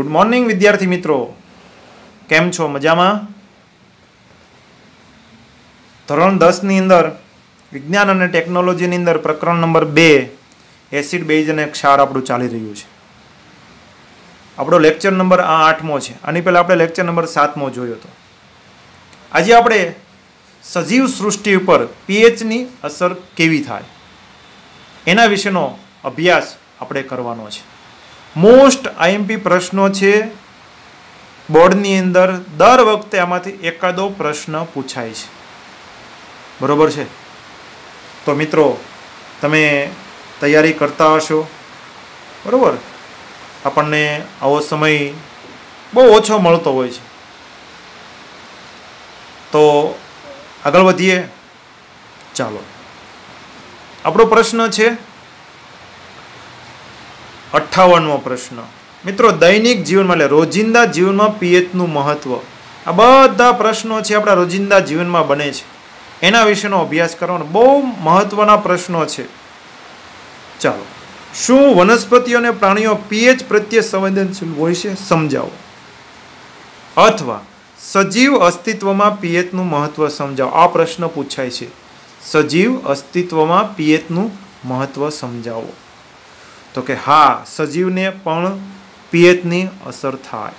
good morning વિદ્યાર્થી મિત્રો કેમ છો મજામાં ધોરણ દસની અંદર વિજ્ઞાન અને ટેકનોલોજીની અંદર પ્રકરણ નંબર બે એસિડ બેઝ અને ક્ષાર આપણું ચાલી રહ્યું છે આપણો લેક્ચર નંબર આ આઠમો છે આની પહેલાં આપણે લેક્ચર નંબર સાતમો જોયો હતો આજે આપણે સજીવ સૃષ્ટિ ઉપર પીએચની અસર કેવી થાય એના વિશેનો અભ્યાસ આપણે કરવાનો છે મોસ્ટ આઈએમપી પ્રશ્નો છે બોર્ડની અંદર દર વખતે આમાંથી એકાદો પ્રશ્ન પૂછાય છે બરોબર છે તો મિત્રો તમે તૈયારી કરતા હશો બરાબર આપણને આવો સમય બહુ ઓછો મળતો હોય છે તો આગળ વધીએ ચાલો આપણો પ્રશ્ન છે અઠ્ઠાવનમો પ્રશ્ન મિત્રો દૈનિક જીવનમાં એટલે રોજિંદા જીવનમાં પિયતનું મહત્ત્વ આ બધા પ્રશ્નો છે આપણા રોજિંદા જીવનમાં બને છે એના વિશેનો અભ્યાસ કરવાનો બહુ મહત્ત્વના પ્રશ્નો છે ચાલો શું વનસ્પતિઓ અને પ્રાણીઓ પીએચ પ્રત્યે સંવેદનશીલ હોય છે સમજાવો અથવા સજીવ અસ્તિત્વમાં પિયતનું મહત્ત્વ સમજાવો આ પ્રશ્ન પૂછાય છે સજીવ અસ્તિત્વમાં પિયતનું મહત્ત્વ સમજાવો તો કે હા સજીવને પણ પીએચની અસર થાય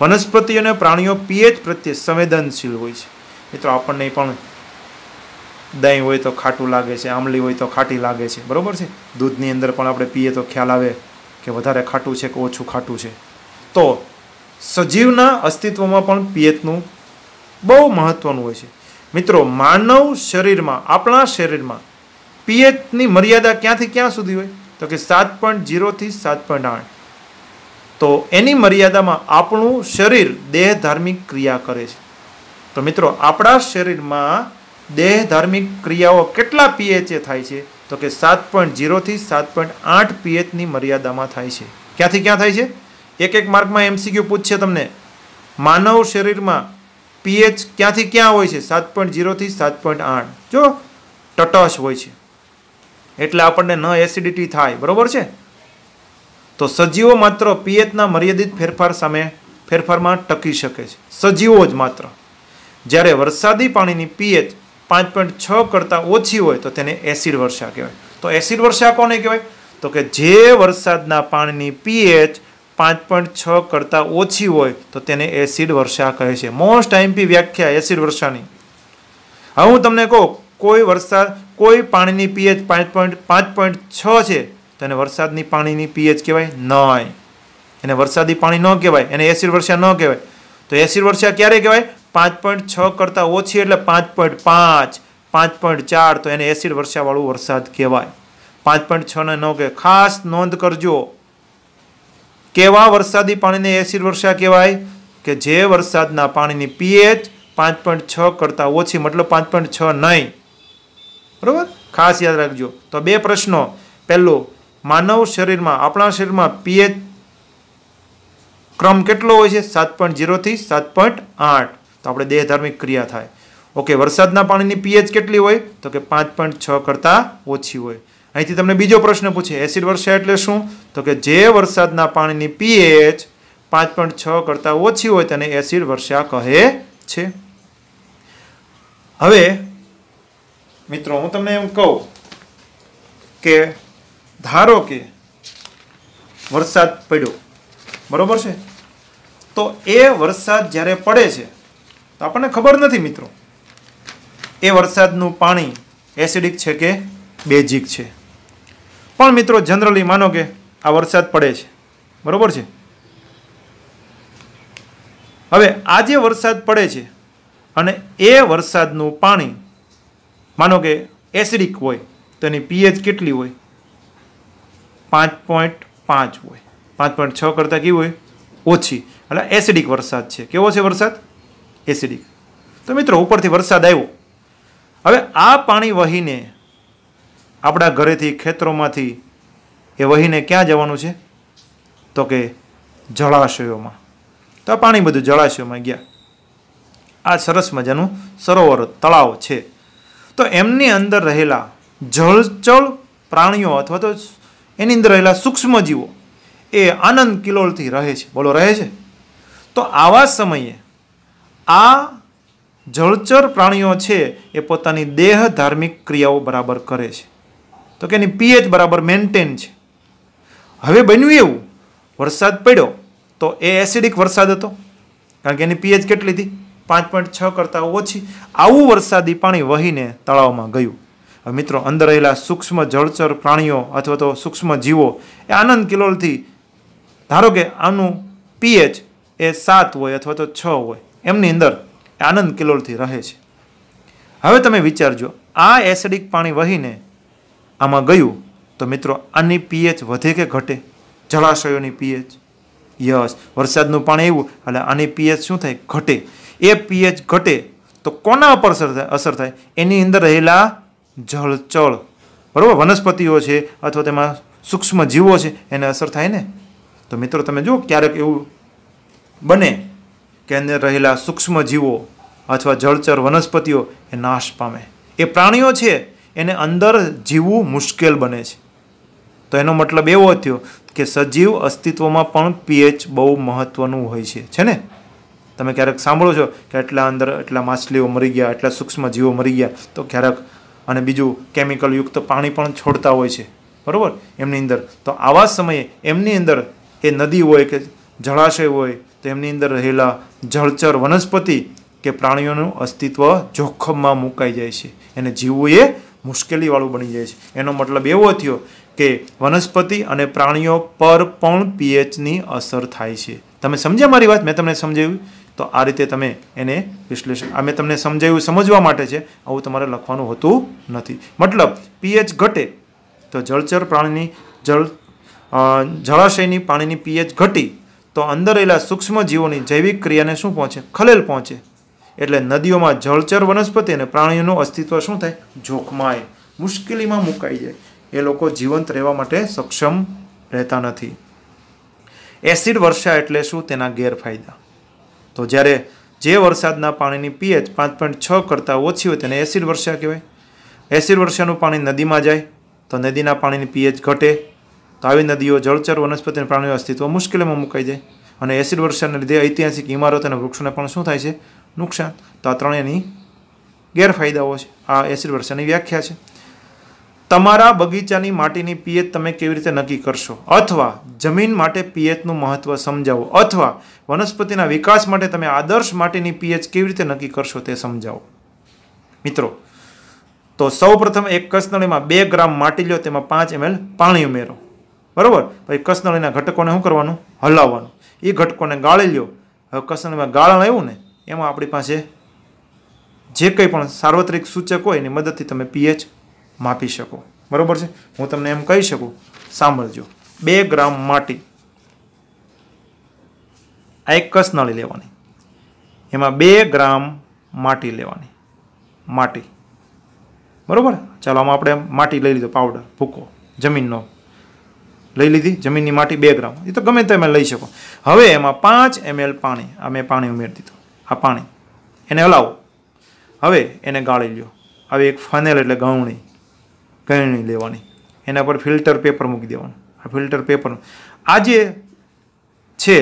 વનસ્પતિ અને પ્રાણીઓ પીએચ પ્રત્યે સંવેદનશીલ હોય છે મિત્રો આપણને પણ દહીં હોય તો ખાટું લાગે છે આંબલી હોય તો ખાટી લાગે છે બરાબર છે દૂધની અંદર પણ આપણે પીએ તો ખ્યાલ આવે કે વધારે ખાટું છે કે ઓછું ખાટું છે તો સજીવના અસ્તિત્વમાં પણ પિયતનું બહુ મહત્વનું હોય છે મિત્રો માનવ શરીરમાં આપણા શરીરમાં પિયતની મર્યાદા ક્યાંથી ક્યાં સુધી હોય તો કે સાત પોઈન્ટ જીરોથી સાત પોઈન્ટ આઠ તો એની મર્યાદામાં આપણું શરીર દેહ ધાર્મિક ક્રિયા કરે છે તો મિત્રો આપણા શરીરમાં દેહ ધાર્મિક ક્રિયાઓ કેટલા પીએચે થાય છે તો કે સાત પોઈન્ટ જીરોથી સાત પોઈન્ટ આઠ પીએચની મર્યાદામાં થાય છે ક્યાંથી ક્યાં થાય છે એક એક માર્કમાં એમસીક્યુ પૂછશે તમને માનવ શરીરમાં પીએચ ક્યાંથી ક્યાં હોય છે સાત પોઈન્ટ જીરોથી સાત પોઈન્ટ આઠ જો તટસ હોય છે એટલે આપણને ન એસિડિટી થાય બરાબર છે તો સજીવો માત્ર પિયતના મર્યાદિત ફેરફાર સામે ફેરફારમાં ટકી શકે છે સજીવો જ માત્ર જ્યારે વરસાદી પાણીની પીએચ પાંચ પોઈન્ટ છ કરતાં ઓછી હોય તો તેને એસિડ વર્ષા કહેવાય તો એસિડ વર્ષા કોને કહેવાય તો કે જે વરસાદના પાણીની પીએચ પાંચ પોઈન્ટ છ કરતાં ઓછી હોય તો તેને એસિડ વર્ષા કહે છે મોસ્ટ પી વ્યાખ્યા એસિડ વર્ષાની હવે હું તમને કહું કોઈ વરસાદ કોઈ પાણીની પીએચ પાંચ પોઈન્ટ પાંચ પોઈન્ટ છ છે તો એને વરસાદની પાણીની પીએચ કહેવાય નહીં એને વરસાદી પાણી ન કહેવાય એને એસિડ વર્ષા ન કહેવાય તો એસિડ વર્ષા ક્યારે કહેવાય પાંચ પોઈન્ટ છ કરતાં ઓછી એટલે પાંચ પોઈન્ટ પાંચ પાંચ પોઈન્ટ ચાર તો એને એસિડ વર્ષાવાળું વરસાદ કહેવાય પાંચ પોઈન્ટ છને ન કહેવાય ખાસ નોંધ કરજો કેવા વરસાદી પાણીને એસિડ વર્ષા કહેવાય કે જે વરસાદના પાણીની પીએચ પાંચ પોઈન્ટ છ કરતાં ઓછી મતલબ પાંચ પોઈન્ટ છ નહીં બરાબર ખાસ યાદ રાખજો તો બે પ્રશ્નો પહેલો માનવ શરીરમાં આપણા શરીરમાં પીએચ ક્રમ કેટલો હોય છે સાત પોઈન્ટ ઝીરોથી સાત પોઈન્ટ આઠ તો આપણે દેહધાર્મિક ક્રિયા થાય ઓકે વરસાદના પાણીની પીએચ કેટલી હોય તો કે પાંચ પોઈન્ટ છ કરતાં ઓછી હોય અહીંથી તમને બીજો પ્રશ્ન પૂછે એસિડ વર્ષા એટલે શું તો કે જે વરસાદના પાણીની પીએચ પાંચ પોઈન્ટ છ કરતાં ઓછી હોય તેને એસિડ વર્ષા કહે છે હવે મિત્રો હું તમને એમ કહું કે ધારો કે વરસાદ પડ્યો બરાબર છે તો એ વરસાદ જ્યારે પડે છે તો આપણને ખબર નથી મિત્રો એ વરસાદનું પાણી એસિડિક છે કે બેઝિક છે પણ મિત્રો જનરલી માનો કે આ વરસાદ પડે છે બરાબર છે હવે આ જે વરસાદ પડે છે અને એ વરસાદનું પાણી માનો કે એસિડિક હોય તો એની પીએચ કેટલી હોય પાંચ પોઈન્ટ પાંચ હોય પાંચ પોઈન્ટ છ કરતાં કેવી હોય ઓછી એટલે એસિડિક વરસાદ છે કેવો છે વરસાદ એસિડિક તો મિત્રો ઉપરથી વરસાદ આવ્યો હવે આ પાણી વહીને આપણા ઘરેથી ખેતરોમાંથી એ વહીને ક્યાં જવાનું છે તો કે જળાશયોમાં તો આ પાણી બધું જળાશયોમાં ગયા આ સરસ મજાનું સરોવર તળાવ છે તો એમની અંદર રહેલા જળચળ પ્રાણીઓ અથવા તો એની અંદર રહેલા સૂક્ષ્મજીવો એ આનંદ કિલોળથી રહે છે બોલો રહે છે તો આવા સમયે આ જળચર પ્રાણીઓ છે એ પોતાની દેહ ધાર્મિક ક્રિયાઓ બરાબર કરે છે તો કે એની પીએચ બરાબર મેન્ટેન છે હવે બન્યું એવું વરસાદ પડ્યો તો એ એસિડિક વરસાદ હતો કારણ કે એની પીએચ કેટલી હતી પાંચ પોઈન્ટ છ કરતાં ઓછી આવું વરસાદી પાણી વહીને તળાવમાં ગયું હવે મિત્રો અંદર રહેલા સૂક્ષ્મ જળચર પ્રાણીઓ અથવા તો સૂક્ષ્મ જીવો એ આનંદ કિલોલથી ધારો કે આનું પીએચ એ સાત હોય અથવા તો છ હોય એમની અંદર આનંદ કિલોલથી રહે છે હવે તમે વિચારજો આ એસિડિક પાણી વહીને આમાં ગયું તો મિત્રો આની પીએચ વધે કે ઘટે જળાશયોની પીએચ યસ વરસાદનું પાણી એવું એટલે આની પીએચ શું થાય ઘટે એ પીએચ ઘટે તો કોના ઉપર અસર થાય અસર થાય એની અંદર રહેલા જળચળ બરાબર વનસ્પતિઓ છે અથવા તેમાં સૂક્ષ્મ જીવો છે એને અસર થાય ને તો મિત્રો તમે જુઓ ક્યારેક એવું બને કે અંદર રહેલા સૂક્ષ્મ જીવો અથવા જળચર વનસ્પતિઓ એ નાશ પામે એ પ્રાણીઓ છે એને અંદર જીવવું મુશ્કેલ બને છે તો એનો મતલબ એવો થયો કે સજીવ અસ્તિત્વમાં પણ પીએચ બહુ મહત્ત્વનું હોય છે છે ને તમે ક્યારેક સાંભળો છો કે એટલા અંદર એટલા માછલીઓ મરી ગયા એટલા સૂક્ષ્મ જીવો મરી ગયા તો ક્યારેક અને બીજું કેમિકલયુક્ત પાણી પણ છોડતા હોય છે બરાબર એમની અંદર તો આવા સમયે એમની અંદર એ નદી હોય કે જળાશય હોય તો એમની અંદર રહેલા જળચર વનસ્પતિ કે પ્રાણીઓનું અસ્તિત્વ જોખમમાં મુકાઈ જાય છે એને જીવવું એ મુશ્કેલીવાળું બની જાય છે એનો મતલબ એવો થયો કે વનસ્પતિ અને પ્રાણીઓ પર પણ પીએચની અસર થાય છે તમે સમજ્યા મારી વાત મેં તમને સમજાવ્યું તો આ રીતે તમે એને વિશ્લેષણ અમે તમને સમજાયું સમજવા માટે છે આવું તમારે લખવાનું હોતું નથી મતલબ પીએચ ઘટે તો જળચર પ્રાણીની જળ જળાશયની પાણીની પીએચ ઘટી તો અંદર રહેલા સૂક્ષ્મ જીવોની જૈવિક ક્રિયાને શું પહોંચે ખલેલ પહોંચે એટલે નદીઓમાં જળચર વનસ્પતિ અને પ્રાણીઓનું અસ્તિત્વ શું થાય જોખમાય મુશ્કેલીમાં મુકાઈ જાય એ લોકો જીવંત રહેવા માટે સક્ષમ રહેતા નથી એસિડ વર્ષા એટલે શું તેના ગેરફાયદા તો જ્યારે જે વરસાદના પાણીની પીએચ પાંચ પોઈન્ટ છ કરતાં ઓછી હોય તેને એસિડ વર્ષા કહેવાય એસિડ વર્ષાનું પાણી નદીમાં જાય તો નદીના પાણીની પીએચ ઘટે તો આવી નદીઓ જળચર વનસ્પતિના પ્રાણીઓ અસ્તિત્વ મુશ્કેલીમાં મુકાઈ જાય અને એસિડ વર્ષાને લીધે ઐતિહાસિક ઇમારત અને વૃક્ષોને પણ શું થાય છે નુકસાન તો આ ત્રણેયની ગેરફાયદાઓ છે આ એસિડ વર્ષાની વ્યાખ્યા છે તમારા બગીચાની માટીની પીએચ તમે કેવી રીતે નક્કી કરશો અથવા જમીન માટે પીએચનું મહત્ત્વ સમજાવો અથવા વનસ્પતિના વિકાસ માટે તમે આદર્શ માટીની પીએચ કેવી રીતે નક્કી કરશો તે સમજાવો મિત્રો તો સૌપ્રથમ એક કસનળીમાં બે ગ્રામ માટી લો તેમાં પાંચ એમએલ પાણી ઉમેરો બરાબર પછી કસનળીના ઘટકોને શું કરવાનું હલાવવાનું એ ઘટકોને ગાળી લો હવે કસનળીમાં ગાળણ આવ્યું ને એમાં આપણી પાસે જે કંઈ પણ સાર્વત્રિક સૂચક હોય એની મદદથી તમે પીએચ માપી શકો બરાબર છે હું તમને એમ કહી શકું સાંભળજો બે ગ્રામ માટી આ એક કસનાળી લેવાની એમાં બે ગ્રામ માટી લેવાની માટી બરાબર ચાલો આમાં આપણે માટી લઈ લીધો પાવડર ભૂકો જમીનનો લઈ લીધી જમીનની માટી બે ગ્રામ એ તો ગમે તમે લઈ શકો હવે એમાં પાંચ એમએલ પાણી આ મેં પાણી ઉમેરી દીધું આ પાણી એને હલાવો હવે એને ગાળી લ્યો આવી એક ફનેલ એટલે ગવણી ગળણી લેવાની એના પર ફિલ્ટર પેપર મૂકી દેવાનું આ ફિલ્ટર પેપર આ જે છે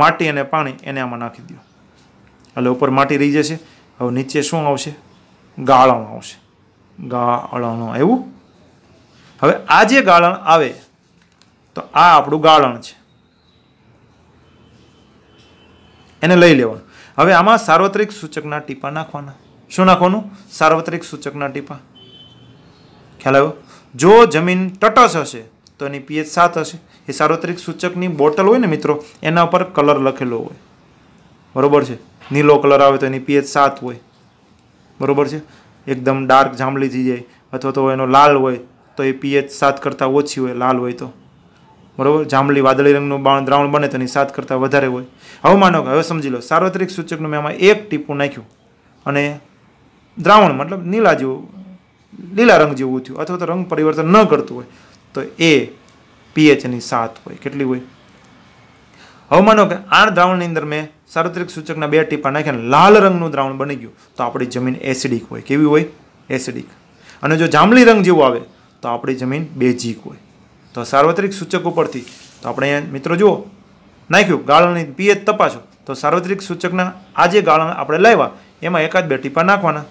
માટી અને પાણી એને આમાં નાખી દો એટલે ઉપર માટી રહી જશે હવે નીચે શું આવશે ગાળણ આવશે ગાળણ એવું હવે આ જે ગાળણ આવે તો આ આપણું ગાળણ છે એને લઈ લેવાનું હવે આમાં સાર્વત્રિક સૂચકના ટીપા નાખવાના શું નાખવાનું સાર્વત્રિક સૂચકના ટીપા ખ્યાલ આવ્યો જો જમીન તટસ હશે તો એની પીએચ સાત હશે એ સાર્વત્રિક સૂચકની બોટલ હોય ને મિત્રો એના ઉપર કલર લખેલો હોય બરોબર છે નીલો કલર આવે તો એની પીએચ સાત હોય બરાબર છે એકદમ ડાર્ક જાંબલી થઈ જાય અથવા તો એનો લાલ હોય તો એ પીએચ સાત કરતાં ઓછી હોય લાલ હોય તો બરોબર જાંબલી વાદળી રંગનું દ્રાવણ બને તો એની સાત કરતાં વધારે હોય હવે માનો કે હવે સમજી લો સાર્વત્રિક સૂચકનું મેં આમાં એક ટીપું નાખ્યું અને દ્રાવણ મતલબ નીલા જેવું લીલા રંગ જેવું થયું અથવા તો રંગ પરિવર્તન ન કરતું હોય તો એ પીએચની સાત હોય કેટલી હોય હવે માનો કે આઠ દ્રાવણની અંદર મેં સાર્વત્રિક સૂચકના બે ટીપા નાખ્યા લાલ રંગનું દ્રાવણ બની ગયું તો આપણી જમીન એસિડિક હોય કેવી હોય એસિડિક અને જો જાંબલી રંગ જેવું આવે તો આપણી જમીન બેઝિક હોય તો સાર્વત્રિક સૂચક ઉપરથી તો આપણે અહીંયા મિત્રો જુઓ નાખ્યું ગાળણની પીએચ તપાસો તો સાર્વત્રિક સૂચકના આ જે ગાળણ આપણે લાવ્યા એમાં એકાદ બે ટીપા નાખવાના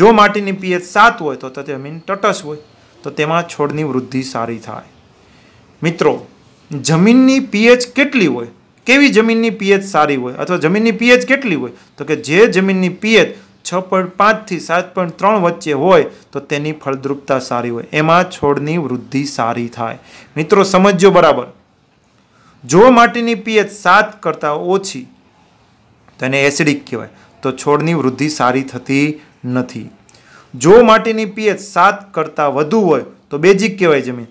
જો માટીની પીએચ સાત હોય તો તે જમીન તટસ હોય તો તેમાં છોડની વૃદ્ધિ સારી થાય મિત્રો જમીનની પીએચ કેટલી હોય કેવી જમીનની પીએચ સારી હોય અથવા જમીનની પીએચ કેટલી હોય તો કે જે જમીનની પીએચ છ પોઈન્ટ પાંચથી સાત પોઈન્ટ ત્રણ વચ્ચે હોય તો તેની ફળદ્રુપતા સારી હોય એમાં છોડની વૃદ્ધિ સારી થાય મિત્રો સમજો બરાબર જો માટીની પીએચ સાત કરતાં ઓછી તેને એસિડિક કહેવાય તો છોડની વૃદ્ધિ સારી થતી નથી જો માટીની પીએચ સાત કરતાં વધુ હોય તો બેઝિક કહેવાય જમીન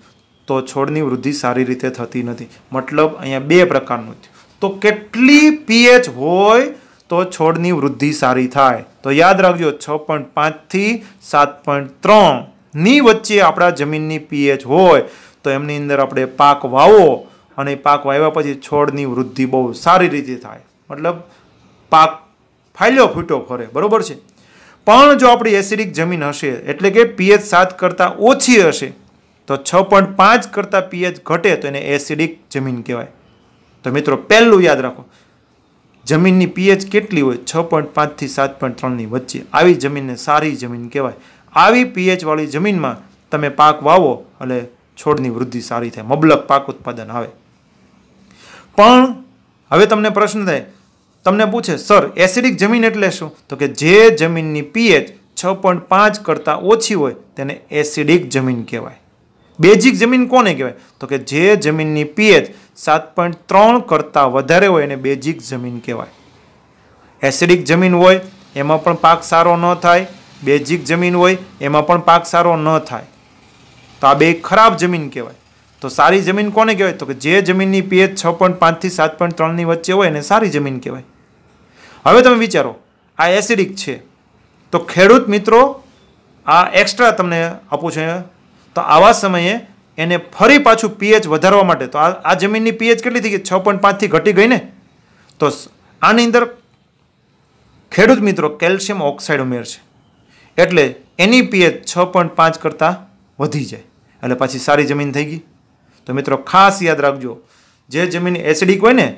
તો છોડની વૃદ્ધિ સારી રીતે થતી નથી મતલબ અહીંયા બે પ્રકારનું તો કેટલી પીએચ હોય તો છોડની વૃદ્ધિ સારી થાય તો યાદ રાખજો છ પોઈન્ટ પાંચથી સાત પોઈન્ટ ત્રણની વચ્ચે આપણા જમીનની પીએચ હોય તો એમની અંદર આપણે પાક વાવો અને પાક વાવ્યા પછી છોડની વૃદ્ધિ બહુ સારી રીતે થાય મતલબ પાક ફાલ્યો ફૂટ્યો ફરે બરાબર છે પણ જો આપણી એસિડિક જમીન હશે એટલે કે પીએચ સાત કરતાં ઓછી હશે તો છ પોઈન્ટ પાંચ કરતાં પીએચ ઘટે તો એને એસિડિક જમીન કહેવાય તો મિત્રો પહેલું યાદ રાખો જમીનની પીએચ કેટલી હોય છ પોઈન્ટ પાંચથી સાત પોઈન્ટ ત્રણની વચ્ચે આવી જમીનને સારી જમીન કહેવાય આવી પીએચવાળી જમીનમાં તમે પાક વાવો એટલે છોડની વૃદ્ધિ સારી થાય મબલક પાક ઉત્પાદન આવે પણ હવે તમને પ્રશ્ન થાય તમને પૂછે સર એસિડિક જમીન એટલે શું તો કે જે જમીનની પીએચ છ પોઈન્ટ પાંચ કરતાં ઓછી હોય તેને એસિડિક જમીન કહેવાય બેઝિક જમીન કોને કહેવાય તો કે જે જમીનની પીએચ સાત પોઈન્ટ ત્રણ કરતાં વધારે હોય એને બેઝિક જમીન કહેવાય એસિડિક જમીન હોય એમાં પણ પાક સારો ન થાય બેઝિક જમીન હોય એમાં પણ પાક સારો ન થાય તો આ બે ખરાબ જમીન કહેવાય તો સારી જમીન કોને કહેવાય તો કે જે જમીનની પીએચ છ પોઈન્ટ પાંચથી સાત પોઈન્ટ ત્રણની વચ્ચે હોય એને સારી જમીન કહેવાય હવે તમે વિચારો આ એસિડિક છે તો ખેડૂત મિત્રો આ એક્સ્ટ્રા તમને આપું છું તો આવા સમયે એને ફરી પાછું પીએચ વધારવા માટે તો આ આ જમીનની પીએચ કેટલી થઈ ગઈ છ પોઈન્ટ પાંચથી ઘટી ગઈ ને તો આની અંદર ખેડૂત મિત્રો કેલ્શિયમ ઓક્સાઇડ ઉમેરશે એટલે એની પીએચ છ પોઈન્ટ પાંચ કરતાં વધી જાય એટલે પાછી સારી જમીન થઈ ગઈ તો મિત્રો ખાસ યાદ રાખજો જે જમીન એસિડિક હોય ને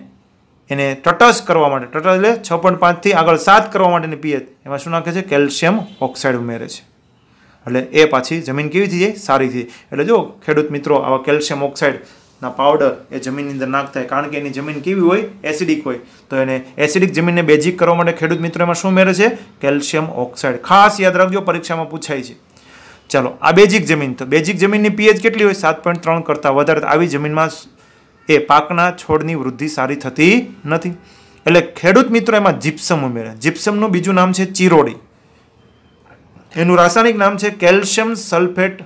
એને તટસ્થ કરવા માટે તટસ્થ એટલે છ પોઈન્ટ પાંચથી આગળ સાત કરવા માટેની પીએચ એમાં શું નાખે છે કેલ્શિયમ ઓક્સાઇડ ઉમેરે છે એટલે એ પાછી જમીન કેવી થઈ જાય સારી થઈ એટલે જો ખેડૂત મિત્રો આવા કેલ્શિયમ ઓક્સાઇડના પાવડર એ જમીનની અંદર નાખતા હોય કારણ કે એની જમીન કેવી હોય એસિડિક હોય તો એને એસિડિક જમીનને બેઝિક કરવા માટે ખેડૂત મિત્રો એમાં શું ઉમેરે છે કેલ્શિયમ ઓક્સાઇડ ખાસ યાદ રાખજો પરીક્ષામાં પૂછાય છે ચાલો આ બેઝિક જમીન તો બેઝિક જમીનની પીએચ કેટલી હોય સાત પોઈન્ટ ત્રણ કરતાં વધારે આવી જમીનમાં એ પાકના છોડની વૃદ્ધિ સારી થતી નથી એટલે ખેડૂત મિત્રો એમાં જીપ્સમ ઉમેરે જીપ્સમનું બીજું નામ છે ચીરોડી એનું રાસાયણિક નામ છે કેલ્શિયમ સલ્ફેટ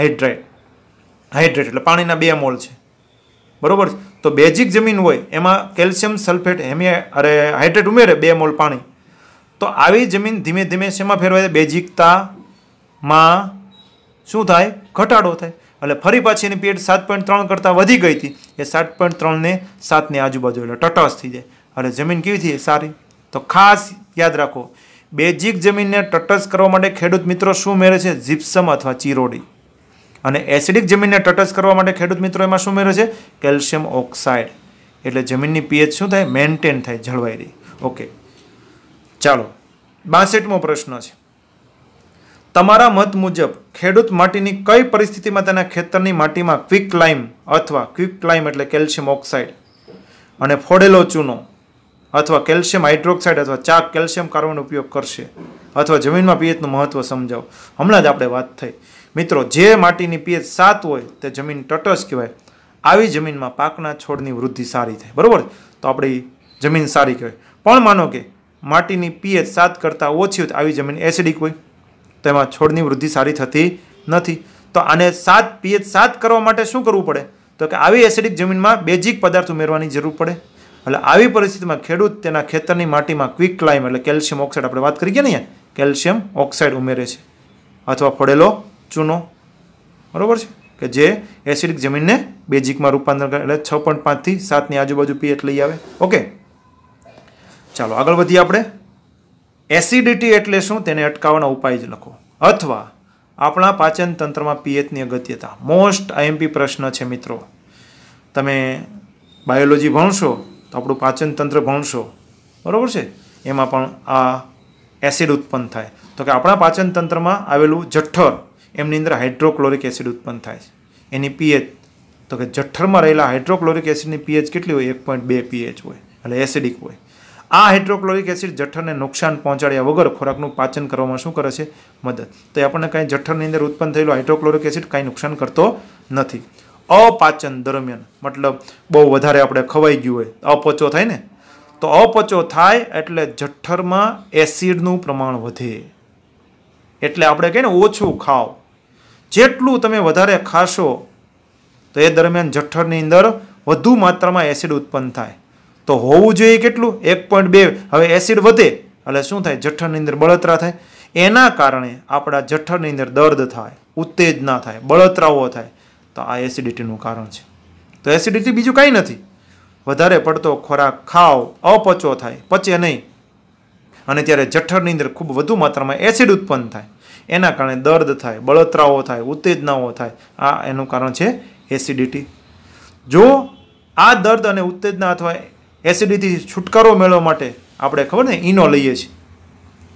હાઇડ્રેટ હાઇડ્રેટ એટલે પાણીના બે મોલ છે બરાબર તો બેઝિક જમીન હોય એમાં કેલ્શિયમ સલ્ફેટ હેમિયા અરે હાઇડ્રેટ ઉમેરે બે મોલ પાણી તો આવી જમીન ધીમે ધીમે શેમાં ફેરવાય બેઝિકતામાં શું થાય ઘટાડો થાય એટલે ફરી પાછી એની પીરિયડ સાત પોઈન્ટ ત્રણ કરતાં વધી ગઈ હતી એ સાત પોઈન્ટ ત્રણને સાતની આજુબાજુ એટલે ટટસ થઈ જાય એટલે જમીન કેવી થઈ સારી તો ખાસ યાદ રાખો બેઝિક જમીનને તટસ્થ કરવા માટે ખેડૂત મિત્રો શું મેળવે છે જીપ્સમ અથવા ચીરોડી અને એસિડિક જમીનને તટસ્થ કરવા માટે ખેડૂત મિત્રો એમાં શું મેળવે છે કેલ્શિયમ ઓક્સાઇડ એટલે જમીનની પીએચ શું થાય મેન્ટેન થાય જળવાઈ રહી ઓકે ચાલો બાસઠમો પ્રશ્ન છે તમારા મત મુજબ ખેડૂત માટીની કઈ પરિસ્થિતિમાં તેના ખેતરની માટીમાં ક્વિક લાઇમ અથવા ક્વિક લાઇમ એટલે કેલ્શિયમ ઓક્સાઇડ અને ફોડેલો ચૂનો અથવા કેલ્શિયમ હાઇડ્રોક્સાઇડ અથવા ચાક કેલ્શિયમ કાર્બન ઉપયોગ કરશે અથવા જમીનમાં પીએચનું મહત્ત્વ સમજાવો હમણાં જ આપણે વાત થઈ મિત્રો જે માટીની પીએચ સાત હોય તે જમીન તટસ્થ કહેવાય આવી જમીનમાં પાકના છોડની વૃદ્ધિ સારી થાય બરાબર તો આપણી જમીન સારી કહેવાય પણ માનો કે માટીની પીએચ સાત કરતાં ઓછી હોય આવી જમીન એસિડિક હોય તેમાં છોડની વૃદ્ધિ સારી થતી નથી તો આને સાત પીએચ સાત કરવા માટે શું કરવું પડે તો કે આવી એસિડિક જમીનમાં બેઝિક પદાર્થ ઉમેરવાની જરૂર પડે એટલે આવી પરિસ્થિતિમાં ખેડૂત તેના ખેતરની માટીમાં ક્વિક ક્લાઇમ એટલે કેલ્શિયમ ઓક્સાઇડ આપણે વાત કરીએ ગયા ને કેલ્શિયમ ઓક્સાઇડ ઉમેરે છે અથવા ફળેલો ચૂનો બરાબર છે કે જે એસિડિક જમીનને બેઝિકમાં રૂપાંતર કરે એટલે છ પોઈન્ટ પાંચથી સાતની આજુબાજુ પીએચ લઈ આવે ઓકે ચાલો આગળ વધીએ આપણે એસિડિટી એટલે શું તેને અટકાવવાના ઉપાય જ લખો અથવા આપણા પાચન તંત્રમાં પીએચની અગત્યતા મોસ્ટ આઈએમપી પ્રશ્ન છે મિત્રો તમે બાયોલોજી ભણશો તો આપણું પાચન તંત્ર ભણશો બરાબર છે એમાં પણ આ એસિડ ઉત્પન્ન થાય તો કે આપણા પાચન તંત્રમાં આવેલું જઠ્ઠર એમની અંદર હાઇડ્રોક્લોરિક એસિડ ઉત્પન્ન થાય છે એની પીએચ તો કે જઠ્ઠરમાં રહેલા હાઇડ્રોક્લોરિક એસિડની પીએચ કેટલી હોય એક પોઈન્ટ બે પીએચ હોય એટલે એસિડિક હોય આ હાઇડ્રોક્લોરિક એસિડ જઠરને નુકસાન પહોંચાડ્યા વગર ખોરાકનું પાચન કરવામાં શું કરે છે મદદ તો એ આપણને કાંઈ જઠરની અંદર ઉત્પન્ન થયેલું હાઇડ્રોક્લોરિક એસિડ કાંઈ નુકસાન કરતો નથી અપાચન દરમિયાન મતલબ બહુ વધારે આપણે ખવાઈ ગયું હોય અપચો થાય ને તો અપચો થાય એટલે જઠ્ઠરમાં એસિડનું પ્રમાણ વધે એટલે આપણે કહીએ ને ઓછું ખાઓ જેટલું તમે વધારે ખાશો તો એ દરમિયાન જઠ્ઠરની અંદર વધુ માત્રામાં એસિડ ઉત્પન્ન થાય તો હોવું જોઈએ કેટલું એક પોઈન્ટ બે હવે એસિડ વધે એટલે શું થાય જઠ્ઠરની અંદર બળતરા થાય એના કારણે આપણા જઠ્ઠરની અંદર દર્દ થાય ઉત્તેજના થાય બળતરાઓ થાય તો આ એસિડિટીનું કારણ છે તો એસિડિટી બીજું કાંઈ નથી વધારે પડતો ખોરાક ખાવ અપચો થાય પચે નહીં અને ત્યારે જઠ્ઠરની અંદર ખૂબ વધુ માત્રામાં એસિડ ઉત્પન્ન થાય એના કારણે દર્દ થાય બળતરાઓ થાય ઉત્તેજનાઓ થાય આ એનું કારણ છે એસિડિટી જો આ દર્દ અને ઉત્તેજના અથવા એસિડિટી છુટકારો મેળવવા માટે આપણે ખબર ને ઈનો લઈએ છીએ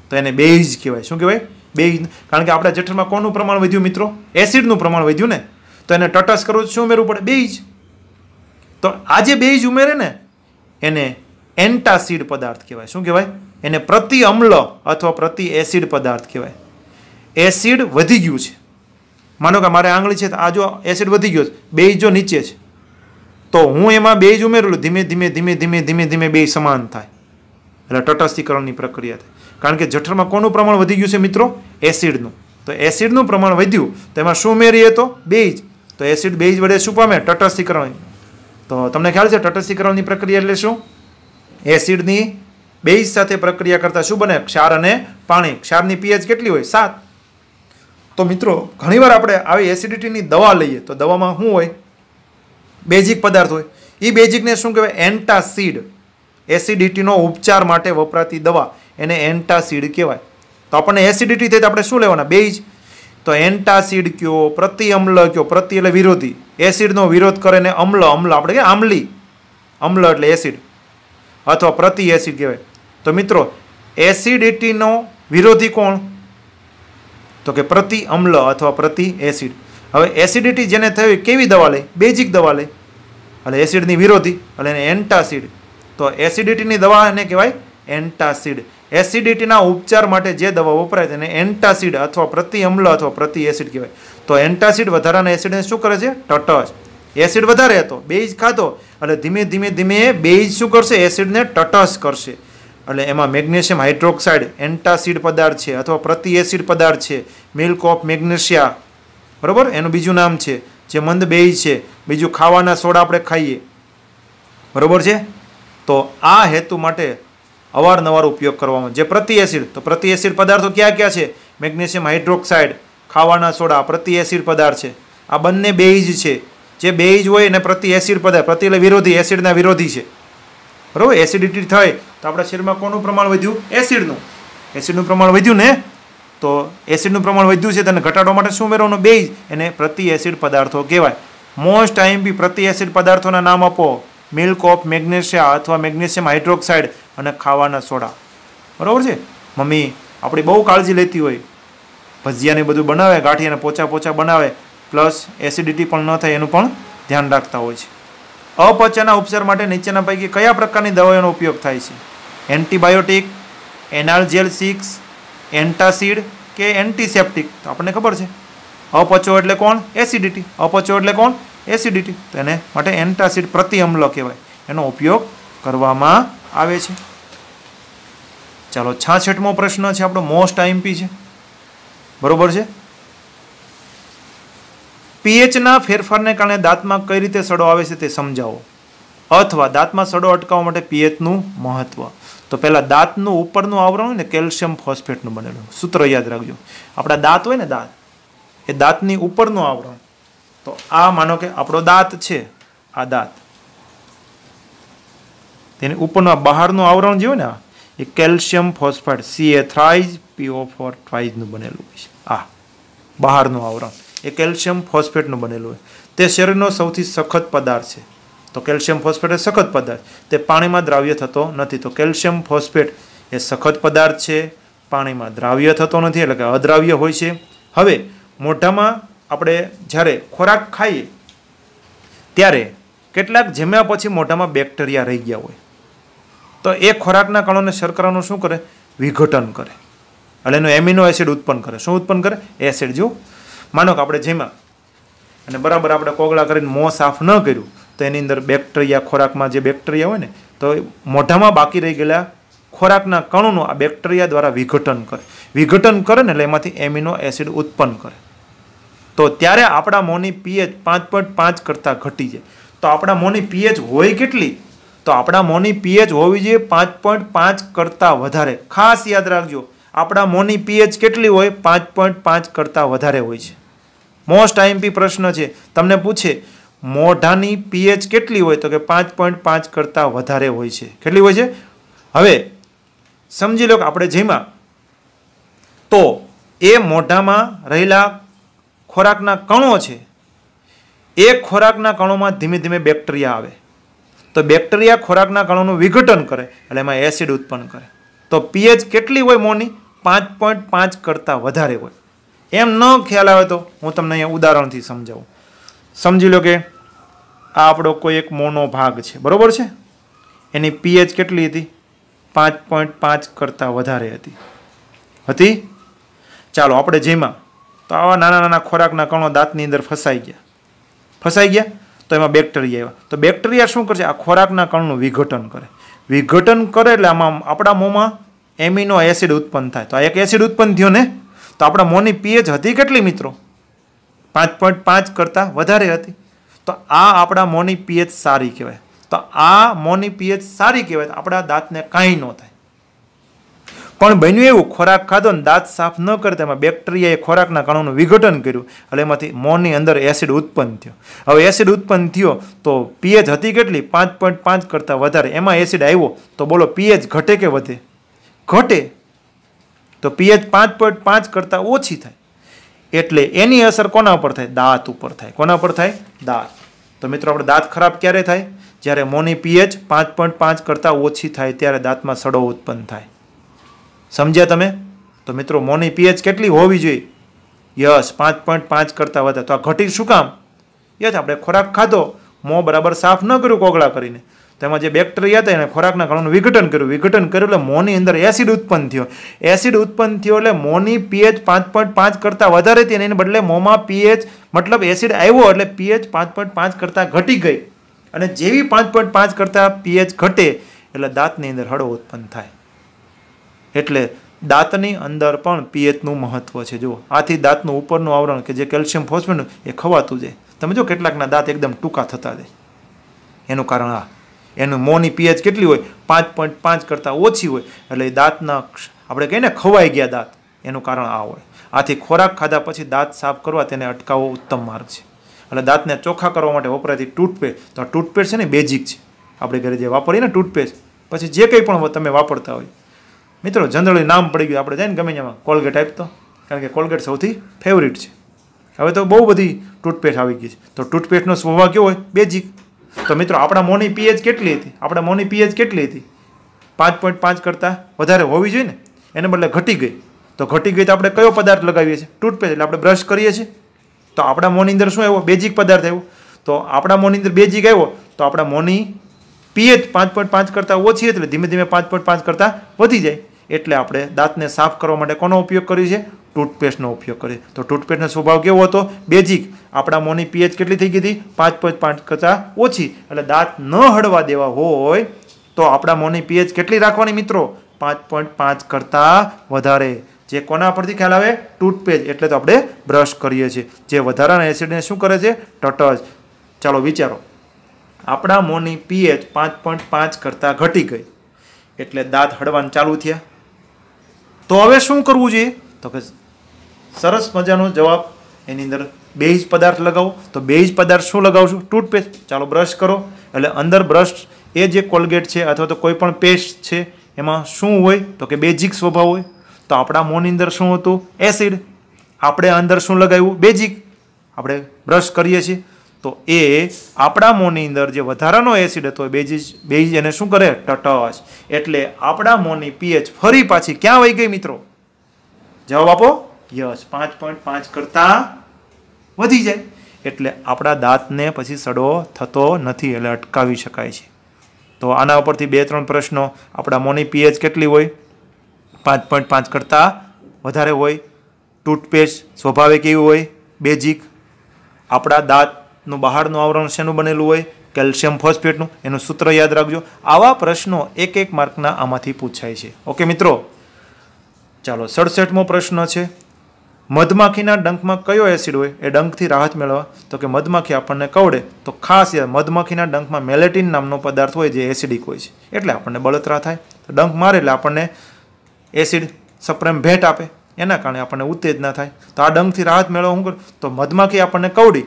તો એને બેઝ કહેવાય શું કહેવાય બેઝ કારણ કે આપણા જઠરમાં કોનું પ્રમાણ વધ્યું મિત્રો એસિડનું પ્રમાણ વધ્યું ને તો એને તટસ્થ કરવું શું ઉમેરવું પડે બેઝ તો આ જે બેઝ ઉમેરે ને એને એન્ટાસિડ પદાર્થ કહેવાય શું કહેવાય એને પ્રતિ અમ્લ અથવા પ્રતિ એસિડ પદાર્થ કહેવાય એસિડ વધી ગયું છે માનો કે મારે આંગળી છે તો આ જો એસિડ વધી ગયો છે બેઝ જો નીચે છે તો હું એમાં બે જ ઉમેરેલું ધીમે ધીમે ધીમે ધીમે ધીમે ધીમે બે સમાન થાય એટલે તટસ્થીકરણની પ્રક્રિયા થાય કારણ કે જઠરમાં કોનું પ્રમાણ વધી ગયું છે મિત્રો એસિડનું તો એસિડનું પ્રમાણ વધ્યું તો એમાં શું ઉમેરીએ તો બેજ તો એસિડ બેજ વડે શું પામે તટસ્થીકરણ તો તમને ખ્યાલ છે તટસ્થીકરણની પ્રક્રિયા એટલે શું એસિડની બેઝ સાથે પ્રક્રિયા કરતાં શું બને ક્ષાર અને પાણી ક્ષારની પીએચ કેટલી હોય સાત તો મિત્રો ઘણીવાર આપણે આવી એસિડિટીની દવા લઈએ તો દવામાં શું હોય બેઝિક પદાર્થ હોય એ બેઝિકને શું કહેવાય એન્ટાસીડ એસિડિટીનો ઉપચાર માટે વપરાતી દવા એને એન્ટાસીડ કહેવાય તો આપણને એસિડિટી થઈ તો આપણે શું લેવાના બેઝ તો એન્ટાસીડ કયો પ્રતિ અમ્લ કયો પ્રતિ એટલે વિરોધી એસિડનો વિરોધ કરે ને અમ્લ અમ્લ આપણે કે આમલી અમ્લ એટલે એસિડ અથવા પ્રતિ એસિડ કહેવાય તો મિત્રો એસિડિટીનો વિરોધી કોણ તો કે પ્રતિ અમ્લ અથવા પ્રતિ એસિડ હવે એસિડિટી જેને થયું કેવી દવા લે બેઝિક દવા લે એટલે એસિડની વિરોધી એટલે એને એન્ટાસિડ તો એસિડિટીની દવા એને કહેવાય એન્ટાસિડ એસિડિટીના ઉપચાર માટે જે દવા વપરાય છે એને એન્ટાસિડ અથવા પ્રતિ અમ્લ અથવા પ્રતિ એસિડ કહેવાય તો એન્ટાસિડ વધારાના એસિડને શું કરે છે ટટસ એસિડ વધારે હતો બેઝ ખાધો એટલે ધીમે ધીમે ધીમે બેઝ શું કરશે એસિડને ટટસ કરશે એટલે એમાં મેગ્નેશિયમ હાઇડ્રોક્સાઇડ એન્ટાસિડ પદાર્થ છે અથવા પ્રતિ એસિડ પદાર્થ છે મિલ્ક ઓફ મેગ્નેશિયા બરાબર એનું બીજું નામ છે જે મંદ બેય છે બીજું ખાવાના સોડા આપણે ખાઈએ બરાબર છે તો આ હેતુ માટે અવારનવાર ઉપયોગ કરવામાં જે પ્રતિ એસિડ તો પ્રતિ એસિડ પદાર્થો કયા કયા છે મેગ્નેશિયમ હાઇડ્રોક્સાઇડ ખાવાના સોડા પ્રતિ એસિડ પદાર્થ છે આ બંને બેઈજ છે જે બેઈજ હોય એને પ્રતિ એસિડ પદાર્થ પ્રતિ એટલે વિરોધી એસિડના વિરોધી છે બરાબર એસિડિટી થાય તો આપણા શરીરમાં કોનું પ્રમાણ વધ્યું એસિડનું એસિડનું પ્રમાણ વધ્યું ને તો એસિડનું પ્રમાણ વધ્યું છે તેને ઘટાડવા માટે શું ઉમેરવાનું બેઝ એને પ્રતિ એસિડ પદાર્થો કહેવાય મોસ્ટ ટાઈમ બી પ્રતિ એસિડ પદાર્થોના નામ આપો મિલ્ક ઓફ મેગ્નેશિયા અથવા મેગ્નેશિયમ હાઇડ્રોક્સાઇડ અને ખાવાના સોડા બરાબર છે મમ્મી આપણી બહુ કાળજી લેતી હોય ભજીયાને બધું બનાવે ગાંઠી અને પોચા પોચા બનાવે પ્લસ એસિડિટી પણ ન થાય એનું પણ ધ્યાન રાખતા હોય છે અપચના ઉપચાર માટે નીચેના પૈકી કયા પ્રકારની દવાઓનો ઉપયોગ થાય છે એન્ટીબાયોટિક એનાલ્જેલ સિક્સ એન્ટાસિડ કે એન્ટિસેપ્ટિક તો આપણને ખબર છે અપચો એટલે કોણ એસિડિટી અપચો એટલે કોણ એસિડિટી તો એને માટે એન્ટાસિડ પ્રતિઅમ્લ કહેવાય એનો ઉપયોગ કરવામાં આવે છે ચાલો છાછઠમો પ્રશ્ન છે આપણો મોસ્ટ આઈમ્પી છે બરોબર છે પીએચના ફેરફારને કારણે દાંતમાં કઈ રીતે સડો આવે છે તે સમજાવો અથવા દાંતમાં સડો અટકાવવા માટે પીએચનું મહત્વ તો પહેલાં દાંતનું ઉપરનું આવરણ હોય ને કેલ્શિયમ ફોસ્ફેટનું બનેલું સૂત્ર યાદ રાખજો આપણા દાંત હોય ને દાંત એ દાંતની ઉપરનું આવરણ તો આ માનો કે આપણો દાંત છે આ દાંત તેની ઉપરનું બહારનું આવરણ જે ને એ calcium phosphate C A thrice P O four થ્રાઇઝનું બનેલું હોય છે આ બહારનું આવરણ એ કેલ્શિયમ ફોસ્ફેટનું બનેલું હોય તે શરીરનો સૌથી સખત પદાર્થ છે તો કેલ્શિયમ ફોસ્ફેટ એ સખત પદાર્થ તે પાણીમાં દ્રાવ્ય થતો નથી તો કેલ્શિયમ ફોસ્ફેટ એ સખત પદાર્થ છે પાણીમાં દ્રાવ્ય થતો નથી એટલે કે અદ્રાવ્ય હોય છે હવે મોઢામાં આપણે જ્યારે ખોરાક ખાઈએ ત્યારે કેટલાક જમ્યા પછી મોઢામાં બેક્ટેરિયા રહી ગયા હોય તો એ ખોરાકના કણોને શર્કરાનું શું કરે વિઘટન કરે એટલે એનું એમિનો એસિડ ઉત્પન્ન કરે શું ઉત્પન્ન કરે એસિડ જો માનો કે આપણે જેમાં અને બરાબર આપણે કોગળા કરીને મોં સાફ ન કર્યું તો એની અંદર બેક્ટેરિયા ખોરાકમાં જે બેક્ટેરિયા હોય ને તો મોઢામાં બાકી રહી ગયેલા ખોરાકના કણોનું આ બેક્ટેરિયા દ્વારા વિઘટન કરે વિઘટન કરે ને એટલે એમાંથી એમિનો એસિડ ઉત્પન્ન કરે તો ત્યારે આપણા મોંની પીએચ પાંચ પોઈન્ટ પાંચ કરતાં ઘટી જાય તો આપણા મોંની પીએચ હોય કેટલી તો આપણા મોની પીએચ હોવી જોઈએ પાંચ પોઈન્ટ પાંચ કરતાં વધારે ખાસ યાદ રાખજો આપણા મોંની પીએચ કેટલી હોય પાંચ પોઈન્ટ પાંચ કરતાં વધારે હોય છે મોસ્ટ આઈએમપી પ્રશ્ન છે તમને પૂછે મોઢાની પીએચ કેટલી હોય તો કે પાંચ પોઈન્ટ પાંચ કરતાં વધારે હોય છે કેટલી હોય છે હવે સમજી લો કે આપણે જેમાં તો એ મોઢામાં રહેલા ખોરાકના કણો છે એ ખોરાકના કણોમાં ધીમે ધીમે બેક્ટેરિયા આવે તો બેક્ટેરિયા ખોરાકના કણોનું વિઘટન કરે એટલે એમાં એસિડ ઉત્પન્ન કરે તો પીએચ કેટલી હોય મોની પાંચ પોઈન્ટ પાંચ કરતાં વધારે હોય એમ ન ખ્યાલ આવે તો હું તમને અહીંયા ઉદાહરણથી સમજાવું સમજી લો કે આ આપણો કોઈ એક મોનો ભાગ છે બરાબર છે એની પીએચ કેટલી હતી પાંચ પોઈન્ટ પાંચ કરતાં વધારે હતી હતી ચાલો આપણે જેમાં તો આવા નાના નાના ખોરાકના કણો દાંતની અંદર ફસાઈ ગયા ફસાઈ ગયા તો એમાં બેક્ટેરિયા આવ્યા તો બેક્ટેરિયા શું કરશે આ ખોરાકના કણનું વિઘટન કરે વિઘટન કરે એટલે આમાં આપણા મોંમાં એમિનો એસિડ ઉત્પન્ન થાય તો આ એક એસિડ ઉત્પન્ન થયો ને તો આપણા મોંની પીએચ હતી કેટલી મિત્રો પાંચ પોઈન્ટ પાંચ કરતાં વધારે હતી તો આ આપણા મોની પીએચ સારી કહેવાય તો આ મોની પીએચ સારી કહેવાય આપણા દાંતને કાંઈ ન થાય પણ બન્યું એવું ખોરાક ખાધો ને દાંત સાફ ન કરતા એમાં બેક્ટેરિયાએ ખોરાકના કણોનું વિઘટન કર્યું એટલે એમાંથી મોંની અંદર એસિડ ઉત્પન્ન થયો હવે એસિડ ઉત્પન્ન થયો તો પીએચ હતી કેટલી પાંચ પોઈન્ટ પાંચ કરતાં વધારે એમાં એસિડ આવ્યો તો બોલો પીએચ ઘટે કે વધે ઘટે તો પીએચ પાંચ પોઈન્ટ પાંચ કરતાં ઓછી થાય એટલે એની અસર કોના ઉપર થાય દાંત ઉપર થાય કોના પર થાય દાંત તો મિત્રો આપણે દાંત ખરાબ ક્યારે થાય જ્યારે મોની પીએચ પાંચ પોઈન્ટ પાંચ કરતાં ઓછી થાય ત્યારે દાંતમાં સડો ઉત્પન્ન થાય સમજ્યા તમે તો મિત્રો મોની પીએચ કેટલી હોવી જોઈએ યસ પાંચ પોઈન્ટ પાંચ કરતાં વધારે તો આ ઘટી શું કામ યસ આપણે ખોરાક ખાધો મોં બરાબર સાફ ન કર્યું કોગળા કરીને તેમાં જે બેક્ટેરિયા હતા એને ખોરાકના કણોનું વિઘટન કર્યું વિઘટન કર્યું એટલે મોની અંદર એસિડ ઉત્પન્ન થયો એસિડ ઉત્પન્ન થયો એટલે મોની પીએચ પાંચ પોઈન્ટ પાંચ કરતાં વધારે હતી અને એને બદલે મોંમાં પીએચ મતલબ એસિડ આવ્યો એટલે પીએચ પાંચ પોઈન્ટ પાંચ કરતાં ઘટી ગઈ અને જેવી પાંચ પોઈન્ટ પાંચ કરતાં પીએચ ઘટે એટલે દાંતની અંદર હળવો ઉત્પન્ન થાય એટલે દાંતની અંદર પણ પીએચનું મહત્ત્વ છે જુઓ આથી દાંતનું ઉપરનું આવરણ કે જે કેલ્શિયમ ફોસ્ફેટ એ ખવાતું જાય તમે જો કેટલાકના દાંત એકદમ ટૂંકા થતા જાય એનું કારણ આ એનું મોની પીએચ કેટલી હોય પાંચ પોઈન્ટ પાંચ કરતાં ઓછી હોય એટલે દાંતના આપણે કહીએ ને ખવાઈ ગયા દાંત એનું કારણ આ હોય આથી ખોરાક ખાધા પછી દાંત સાફ કરવા તેને અટકાવવો ઉત્તમ માર્ગ છે એટલે દાંતને ચોખ્ખા કરવા માટે વપરાતી ટૂથપેસ્ટ તો આ ટૂથપેસ્ટ છે ને બેઝિક છે આપણે ઘરે જે વાપરીએ ને ટૂથપેસ્ટ પછી જે કંઈ પણ તમે વાપરતા હોય મિત્રો જનરલી નામ પડી ગયું આપણે જાય ને ગમે એમાં કોલગેટ આપતો કારણ કે કોલગેટ સૌથી ફેવરિટ છે હવે તો બહુ બધી ટૂથપેસ્ટ આવી ગઈ છે તો ટૂથપેસ્ટનો સ્વભાવ કેવો હોય બેઝિક તો મિત્રો આપણા મોની પીએચ કેટલી હતી આપણા મોની પીએચ કેટલી હતી પાંચ પોઈન્ટ પાંચ કરતાં વધારે હોવી જોઈએ ને એને બદલે ઘટી ગઈ તો ઘટી ગઈ તો આપણે કયો પદાર્થ લગાવીએ છીએ ટૂથપેસ્ટ એટલે આપણે બ્રશ કરીએ છીએ તો આપણા મોની અંદર શું આવ્યો બેઝિક પદાર્થ આવ્યો તો આપણા મોની અંદર બેઝિક આવ્યો તો આપણા મોની પીએચ પાંચ પોઈન્ટ પાંચ કરતાં ઓછી એટલે ધીમે ધીમે પાંચ પોઈન્ટ પાંચ કરતાં વધી જાય એટલે આપણે દાંતને સાફ કરવા માટે કોનો ઉપયોગ કરીએ છીએ ટૂથપેસ્ટનો ઉપયોગ કરીએ તો ટૂથપેસ્ટનો સ્વભાવ કેવો હતો બેઝિક આપણા મોંની પીએચ કેટલી થઈ ગઈ હતી પાંચ પાંચ પાંચ કરતાં ઓછી એટલે દાંત ન હળવા દેવા હોય તો આપણા મોંની પીએચ કેટલી રાખવાની મિત્રો પાંચ પોઈન્ટ પાંચ કરતાં વધારે જે કોના પરથી ખ્યાલ આવે ટૂથપેસ્ટ એટલે તો આપણે બ્રશ કરીએ છીએ જે વધારાના એસિડને શું કરે છે ટટચ ચાલો વિચારો આપણા મોંની પીએચ પાંચ પોઈન્ટ પાંચ કરતાં ઘટી ગઈ એટલે દાંત હળવાનું ચાલુ થયા તો હવે શું કરવું જોઈએ તો કે સરસ મજાનો જવાબ એની અંદર બેઝ પદાર્થ લગાવો તો બેઝ પદાર્થ શું લગાવશો ટૂથપેસ્ટ ચાલો બ્રશ કરો એટલે અંદર બ્રશ એ જે કોલગેટ છે અથવા તો કોઈ પણ પેસ્ટ છે એમાં શું હોય તો કે બેઝિક સ્વભાવ હોય તો આપણા મોંની અંદર શું હતું એસિડ આપણે અંદર શું લગાવ્યું બેઝિક આપણે બ્રશ કરીએ છીએ તો એ આપણા મોંની અંદર જે વધારાનો એસિડ હતો એ બેઝીજ એને શું કરે ટટસ એટલે આપણા મોંની પીએચ ફરી પાછી ક્યાં વહી ગઈ મિત્રો જવાબ આપો યસ પાંચ પોઈન્ટ પાંચ કરતાં વધી જાય એટલે આપણા દાંતને પછી સડો થતો નથી એટલે અટકાવી શકાય છે તો આના ઉપરથી બે ત્રણ પ્રશ્નો આપણા મોંની પીએચ કેટલી હોય પાંચ પોઈન્ટ પાંચ કરતાં વધારે હોય ટૂથપેસ્ટ સ્વાભાવિક એવી હોય બેઝિક આપણા દાંત નું બહારનું આવરણ શેનું બનેલું હોય કેલ્શિયમ ફોસ્ફેટનું એનું સૂત્ર યાદ રાખજો આવા પ્રશ્નો એક એક માર્કના આમાંથી પૂછાય છે ઓકે મિત્રો ચાલો સડસઠમો પ્રશ્ન છે મધમાખીના ડંખમાં કયો એસિડ હોય એ ડંખથી રાહત મેળવવા તો કે મધમાખી આપણને કવડે તો ખાસ યાદ મધમાખીના ડંખમાં મેલેટિન નામનો પદાર્થ હોય જે એસિડિક હોય છે એટલે આપણને બળતરા થાય તો ડંખ મારે એટલે આપણને એસિડ સપ્રેમ ભેટ આપે એના કારણે આપણને ઉત્તેજના થાય તો આ ડંખથી રાહત મેળવવા શું કરું તો મધમાખી આપણને કવડી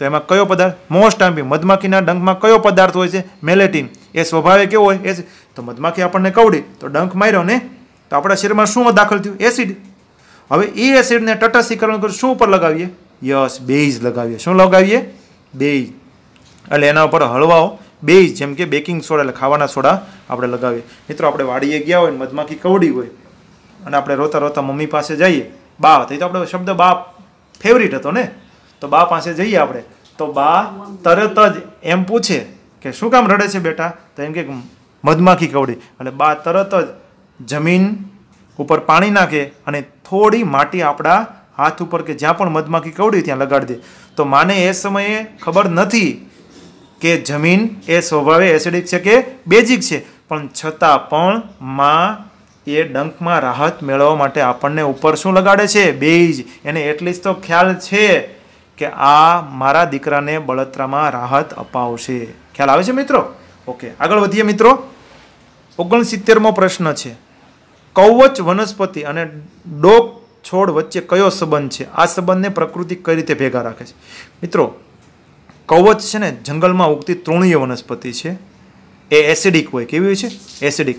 તો એમાં કયો પદાર્થ મોસ્ટ આમ્પી મધમાખીના ડંખમાં કયો પદાર્થ હોય છે મેલેટિન એ સ્વભાવે કેવો હોય એ તો મધમાખી આપણને કવડી તો ડંખ માર્યો ને તો આપણા શરીરમાં શું દાખલ થયું એસિડ હવે એ એસિડને તટસ્થીકરણ કરી શું ઉપર લગાવીએ યસ બેઝ લગાવીએ શું લગાવીએ બેઝ એટલે એના ઉપર હળવાઓ બેઝ જેમ કે બેકિંગ સોડા એટલે ખાવાના સોડા આપણે લગાવીએ મિત્રો આપણે વાડીએ ગયા હોય મધમાખી કવડી હોય અને આપણે રોતા રોતા મમ્મી પાસે જઈએ બા થઈ તો આપણો શબ્દ બાપ ફેવરિટ હતો ને તો બા પાસે જઈએ આપણે તો બા તરત જ એમ પૂછે કે શું કામ રડે છે બેટા તો એમ કે મધમાખી કવડી અને બા તરત જ જમીન ઉપર પાણી નાખે અને થોડી માટી આપણા હાથ ઉપર કે જ્યાં પણ મધમાખી કવડી ત્યાં લગાડી દે તો માને એ સમયે ખબર નથી કે જમીન એ સ્વભાવે એસિડિક છે કે બેઝિક છે પણ છતાં પણ માં એ ડંકમાં રાહત મેળવવા માટે આપણને ઉપર શું લગાડે છે બેઝ એને એટલીસ્ટ તો ખ્યાલ છે કે આ મારા દીકરાને બળતરામાં રાહત અપાવશે ખ્યાલ આવે છે મિત્રો ઓકે આગળ વધીએ મિત્રો ઓગણસિત્તેરમો પ્રશ્ન છે કવચ વનસ્પતિ અને ડોક છોડ વચ્ચે કયો સંબંધ છે આ સંબંધને પ્રકૃતિ કઈ રીતે ભેગા રાખે છે મિત્રો કવચ છે ને જંગલમાં ઉગતી તૃણીય વનસ્પતિ છે એ એસિડિક હોય કેવી હોય છે એસિડિક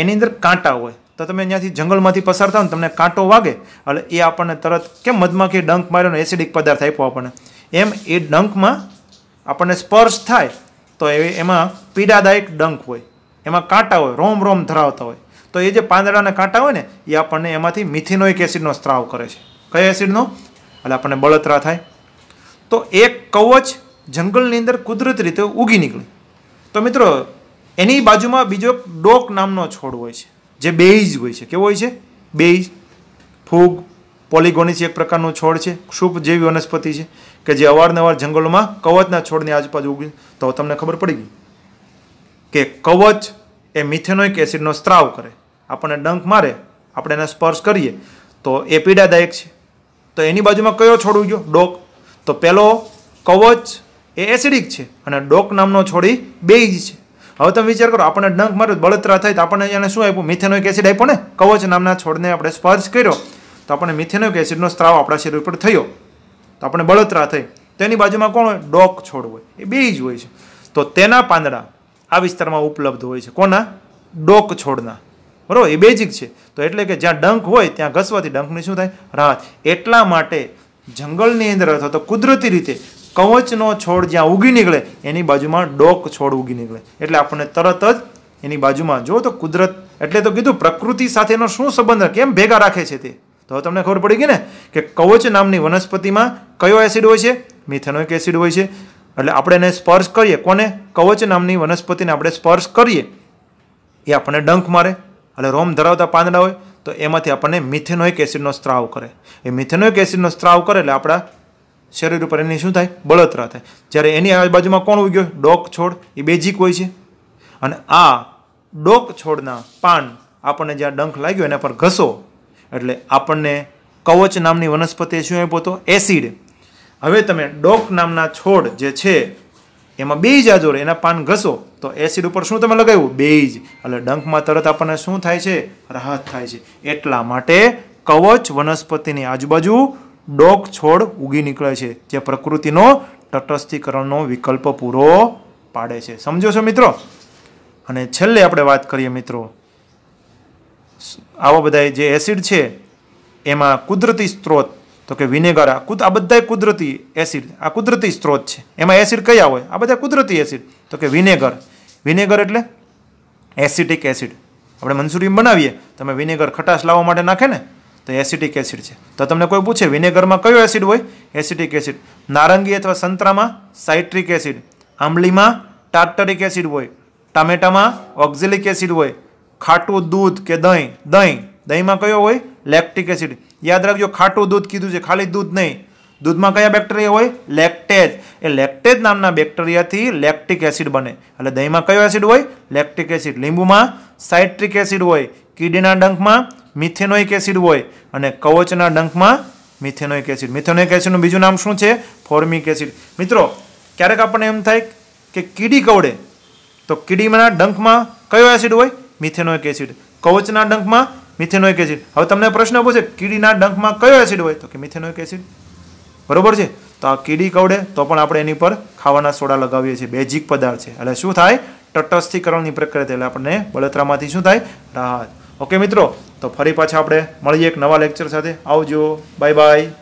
એની અંદર કાંટા હોય તો તમે ત્યાંથી જંગલમાંથી પસાર થાવ ને તમને કાંટો વાગે એટલે એ આપણને તરત કેમ મધમાખી ડંક માર્યો ને એસિડિક પદાર્થ આપ્યો આપણને એમ એ ડંકમાં આપણને સ્પર્શ થાય તો એ એમાં પીડાદાયક ડંક હોય એમાં કાંટા હોય રોમ રોમ ધરાવતા હોય તો એ જે પાંદડાના કાંટા હોય ને એ આપણને એમાંથી મિથિનોઇક એસિડનો સ્ત્રાવ કરે છે કયા એસિડનો એટલે આપણને બળતરા થાય તો એક કવચ જંગલની અંદર કુદરત રીતે ઉગી નીકળે તો મિત્રો એની બાજુમાં બીજો ડોક નામનો છોડ હોય છે જે બેઇઝ હોય છે કેવો હોય છે બેઇઝ ફૂગ પોલિગોનિસ એક પ્રકારનો છોડ છે ક્ષુપ જેવી વનસ્પતિ છે કે જે અવારનવાર જંગલોમાં કવચના છોડની આજુબાજુ ઉગી તો તમને ખબર પડી ગઈ કે કવચ એ મિથેનોઇક એસિડનો સ્ત્રાવ કરે આપણને ડંખ મારે આપણે એને સ્પર્શ કરીએ તો એ પીડાદાયક છે તો એની બાજુમાં કયો છોડ ઉગ્યો ડોક તો પહેલો કવચ એ એસિડિક છે અને ડોક નામનો છોડી બેઇજ છે હવે તમે વિચાર કરો આપણને ડંક માર્યું બળતરા થાય તો આપણને એને શું આપ્યું મિથેનોઇક એસિડ આપ્યો ને કવચ નામના છોડને આપણે સ્પર્શ કર્યો તો આપણને મિથેનોઇક એસિડનો સ્ત્રાવ આપણા શરીર ઉપર થયો તો આપણને બળતરા થઈ તેની બાજુમાં કોણ હોય ડોક છોડ હોય એ બે જ હોય છે તો તેના પાંદડા આ વિસ્તારમાં ઉપલબ્ધ હોય છે કોના ડોક છોડના બરાબર એ બેઝિક છે તો એટલે કે જ્યાં ડંખ હોય ત્યાં ઘસવાથી ડંખની શું થાય રાહત એટલા માટે જંગલની અંદર અથવા તો કુદરતી રીતે કવચનો છોડ જ્યાં ઉગી નીકળે એની બાજુમાં ડોક છોડ ઉગી નીકળે એટલે આપણને તરત જ એની બાજુમાં જો તો કુદરત એટલે તો કીધું પ્રકૃતિ સાથેનો શું સંબંધ કેમ ભેગા રાખે છે તે તો તમને ખબર પડી ગઈ ને કે કવચ નામની વનસ્પતિમાં કયો એસિડ હોય છે મિથેનોઇક એસિડ હોય છે એટલે આપણે એને સ્પર્શ કરીએ કોને કવચ નામની વનસ્પતિને આપણે સ્પર્શ કરીએ એ આપણને ડંખ મારે એટલે રોમ ધરાવતા પાંદડા હોય તો એમાંથી આપણને મિથેનોઇક એસિડનો સ્ત્રાવ કરે એ મિથેનોઇક એસિડનો સ્ત્રાવ કરે એટલે આપણા શરીર ઉપર એની શું થાય બળતરા થાય જ્યારે એની આજુબાજુમાં કોણ ઉગ્યો ડોક છોડ એ બેજીક હોય છે અને આ ડોક છોડના પાન આપણને જ્યાં ડંખ લાગ્યો એના પર ઘસો એટલે આપણને કવચ નામની વનસ્પતિ શું આપ્યો હતો એસિડ હવે તમે ડોક નામના છોડ જે છે એમાં બેજ આજો એના પાન ઘસો તો એસિડ ઉપર શું તમે લગાવ્યું બેજ એટલે ડંખમાં તરત આપણને શું થાય છે રાહત થાય છે એટલા માટે કવચ વનસ્પતિની આજુબાજુ ડોક છોડ ઉગી નીકળે છે જે પ્રકૃતિનો તટસ્થીકરણનો વિકલ્પ પૂરો પાડે છે સમજો છો મિત્રો અને છેલ્લે આપણે વાત કરીએ મિત્રો આવા બધા જે એસિડ છે એમાં કુદરતી સ્ત્રોત તો કે વિનેગર આ કુદ આ બધા કુદરતી એસિડ આ કુદરતી સ્ત્રોત છે એમાં એસિડ કયા હોય આ બધા કુદરતી એસિડ તો કે વિનેગર વિનેગર એટલે એસિટિક એસિડ આપણે મન્સુરિયમ બનાવીએ તમે વિનેગર ખટાશ લાવવા માટે નાખે ને તો એસિટિક એસિડ છે તો તમને કોઈ પૂછે વિનેગરમાં કયો એસિડ હોય એસિટિક એસિડ નારંગી અથવા સંતરામાં સાઇટ્રિક એસિડ આંબલીમાં ટાર્ટરિક એસિડ હોય ટામેટામાં ઓક્ઝિલિક એસિડ હોય ખાટું દૂધ કે દહીં દહીં દહીંમાં કયો હોય લેક્ટિક એસિડ યાદ રાખજો ખાટું દૂધ કીધું છે ખાલી દૂધ નહીં દૂધમાં કયા બેક્ટેરિયા હોય લેક્ટેજ એ લેક્ટેજ નામના બેક્ટેરિયાથી લેક્ટિક એસિડ બને એટલે દહીંમાં કયો એસિડ હોય લેક્ટિક એસિડ લીંબુમાં સાઇટ્રિક એસિડ હોય કીડીના ડંખમાં મિથેનોઇક એસિડ હોય અને કવચના ડંખમાં મિથેનોઇક એસિડ મિથેનોઇક એસિડનું બીજું નામ શું છે ફોર્મિક એસિડ મિત્રો ક્યારેક આપણને એમ થાય કે કીડી કવડે તો કીડીના ડંખમાં કયો એસિડ હોય મિથેનોઇક એસિડ કવચના ડંખમાં મિથેનોઇક એસિડ હવે તમને પ્રશ્ન પૂછે કીડીના ડંખમાં કયો એસિડ હોય તો કે મિથેનોઇક એસિડ બરોબર છે તો આ કીડી કવડે તો પણ આપણે એની પર ખાવાના સોડા લગાવીએ છીએ બેઝિક પદાર્થ છે એટલે શું થાય તટસ્થિકરણની પ્રક્રિયા એટલે આપણને બળતરામાંથી શું થાય રાહત ઓકે મિત્રો તો ફરી પાછા આપણે મળીએ એક નવા લેક્ચર સાથે આવજો બાય બાય